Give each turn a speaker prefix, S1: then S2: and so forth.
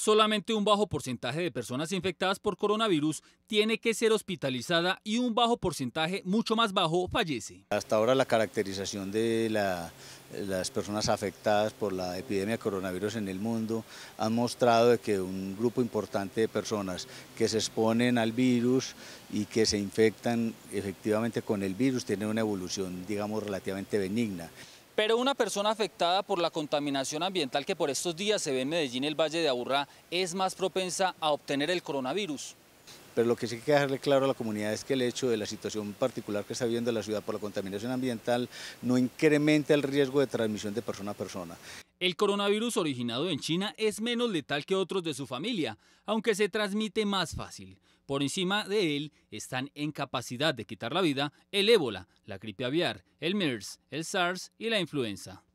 S1: Solamente un bajo porcentaje de personas infectadas por coronavirus tiene que ser hospitalizada y un bajo porcentaje mucho más bajo fallece.
S2: Hasta ahora la caracterización de las personas afectadas por la epidemia de coronavirus en el mundo ha mostrado que un grupo importante de personas que se exponen al virus y que se infectan efectivamente con el virus tiene una evolución, digamos, relativamente benigna.
S1: Pero una persona afectada por la contaminación ambiental que por estos días se ve en Medellín, el Valle de Aburrá, es más propensa a obtener el coronavirus.
S2: Pero lo que sí hay que dejarle claro a la comunidad es que el hecho de la situación particular que está viviendo la ciudad por la contaminación ambiental no incrementa el riesgo de transmisión de persona a persona.
S1: El coronavirus originado en China es menos letal que otros de su familia, aunque se transmite más fácil. Por encima de él están en capacidad de quitar la vida el ébola, la gripe aviar, el MERS, el SARS y la influenza.